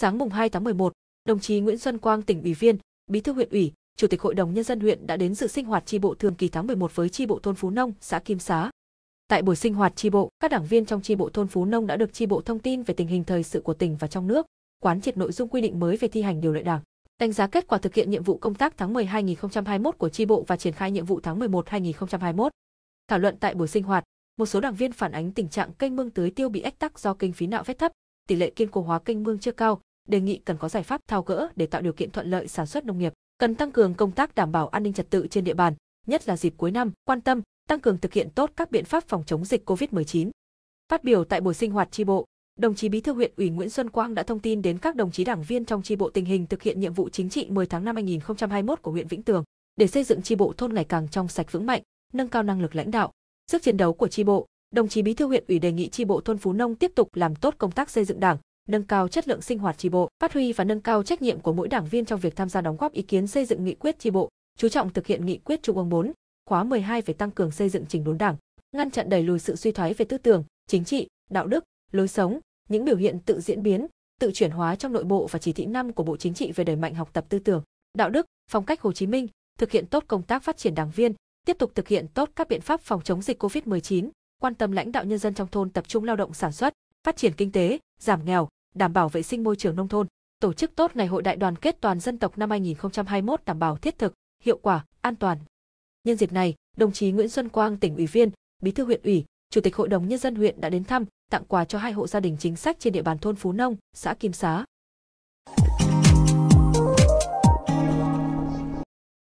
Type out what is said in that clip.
Sáng mùng 2 tháng 11, đồng chí Nguyễn Xuân Quang tỉnh ủy viên, Bí thư huyện ủy, Chủ tịch Hội đồng nhân dân huyện đã đến dự sinh hoạt chi bộ thường kỳ tháng 11 với chi bộ thôn Phú Nông, xã Kim Xá. Tại buổi sinh hoạt chi bộ, các đảng viên trong chi bộ thôn Phú Nông đã được chi bộ thông tin về tình hình thời sự của tỉnh và trong nước, quán triệt nội dung quy định mới về thi hành điều lệ Đảng, đánh giá kết quả thực hiện nhiệm vụ công tác tháng 10 2021 của chi bộ và triển khai nhiệm vụ tháng 11 2021. Thảo luận tại buổi sinh hoạt, một số đảng viên phản ánh tình trạng kênh mương tưới tiêu bị ách tắc do kinh phí nạo vét thấp, tỷ lệ kiên cố hóa kênh mương chưa cao, đề nghị cần có giải pháp thao gỡ để tạo điều kiện thuận lợi sản xuất nông nghiệp, cần tăng cường công tác đảm bảo an ninh trật tự trên địa bàn, nhất là dịp cuối năm, quan tâm tăng cường thực hiện tốt các biện pháp phòng chống dịch COVID-19. Phát biểu tại buổi sinh hoạt tri bộ, đồng chí Bí thư huyện ủy Nguyễn Xuân Quang đã thông tin đến các đồng chí đảng viên trong tri bộ tình hình thực hiện nhiệm vụ chính trị 10 tháng năm 2021 của huyện Vĩnh Tường để xây dựng tri bộ thôn ngày càng trong sạch vững mạnh, nâng cao năng lực lãnh đạo, sức chiến đấu của tri bộ. Đồng chí Bí thư huyện ủy đề nghị tri bộ thôn Phú Nông tiếp tục làm tốt công tác xây dựng Đảng, nâng cao chất lượng sinh hoạt tri bộ, phát huy và nâng cao trách nhiệm của mỗi đảng viên trong việc tham gia đóng góp ý kiến xây dựng nghị quyết tri bộ, chú trọng thực hiện nghị quyết Trung ương 4, khóa 12 về tăng cường xây dựng chỉnh đốn Đảng, ngăn chặn đẩy lùi sự suy thoái về tư tưởng, chính trị, đạo đức, lối sống, những biểu hiện tự diễn biến, tự chuyển hóa trong nội bộ và chỉ thị 5 của Bộ Chính trị về đẩy mạnh học tập tư tưởng, đạo đức, phong cách Hồ Chí Minh, thực hiện tốt công tác phát triển đảng viên, tiếp tục thực hiện tốt các biện pháp phòng chống dịch COVID-19, quan tâm lãnh đạo nhân dân trong thôn tập trung lao động sản xuất, phát triển kinh tế, giảm nghèo, đảm bảo vệ sinh môi trường nông thôn, tổ chức tốt ngày hội đại đoàn kết toàn dân tộc năm 2021 đảm bảo thiết thực, hiệu quả, an toàn. Nhân dịp này, đồng chí Nguyễn Xuân Quang, tỉnh ủy viên, bí thư huyện ủy, chủ tịch hội đồng nhân dân huyện đã đến thăm, tặng quà cho hai hộ gia đình chính sách trên địa bàn thôn Phú Nông, xã Kim Xá,